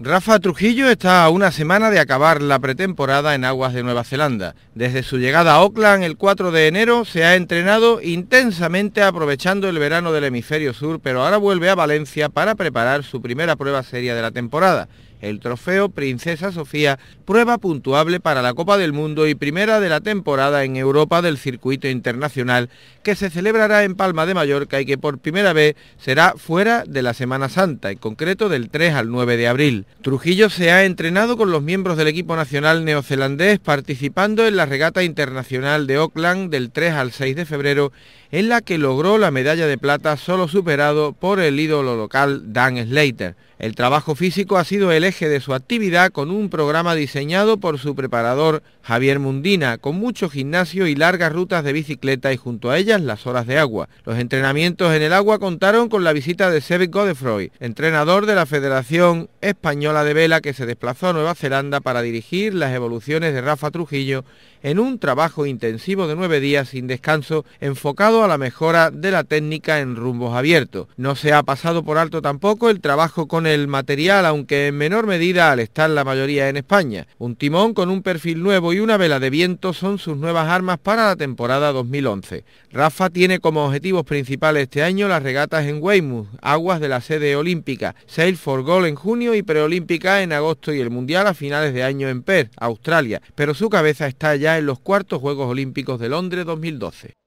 Rafa Trujillo está a una semana de acabar la pretemporada en aguas de Nueva Zelanda. Desde su llegada a Auckland el 4 de enero se ha entrenado intensamente aprovechando el verano del hemisferio sur, pero ahora vuelve a Valencia para preparar su primera prueba seria de la temporada el trofeo Princesa Sofía, prueba puntuable para la Copa del Mundo y primera de la temporada en Europa del circuito internacional, que se celebrará en Palma de Mallorca y que por primera vez será fuera de la Semana Santa, en concreto del 3 al 9 de abril. Trujillo se ha entrenado con los miembros del equipo nacional neozelandés participando en la regata internacional de Auckland del 3 al 6 de febrero, en la que logró la medalla de plata solo superado por el ídolo local Dan Slater. El trabajo físico ha sido el eje de su actividad con un programa diseñado por su preparador Javier Mundina, con mucho gimnasio y largas rutas de bicicleta y junto a ellas las horas de agua. Los entrenamientos en el agua contaron con la visita de Seb Godefroy, entrenador de la Federación Española de Vela que se desplazó a Nueva Zelanda para dirigir las evoluciones de Rafa Trujillo en un trabajo intensivo de nueve días sin descanso enfocado a la mejora de la técnica en rumbos abiertos. No se ha pasado por alto tampoco el trabajo con el material, aunque en menor medida al estar la mayoría en España. Un timón con un perfil nuevo y una vela de viento son sus nuevas armas para la temporada 2011. Rafa tiene como objetivos principales este año las regatas en Weymouth, aguas de la sede olímpica, Sail for Gold en junio y preolímpica en agosto y el Mundial a finales de año en Perth, Australia, pero su cabeza está ya en los cuartos Juegos Olímpicos de Londres 2012.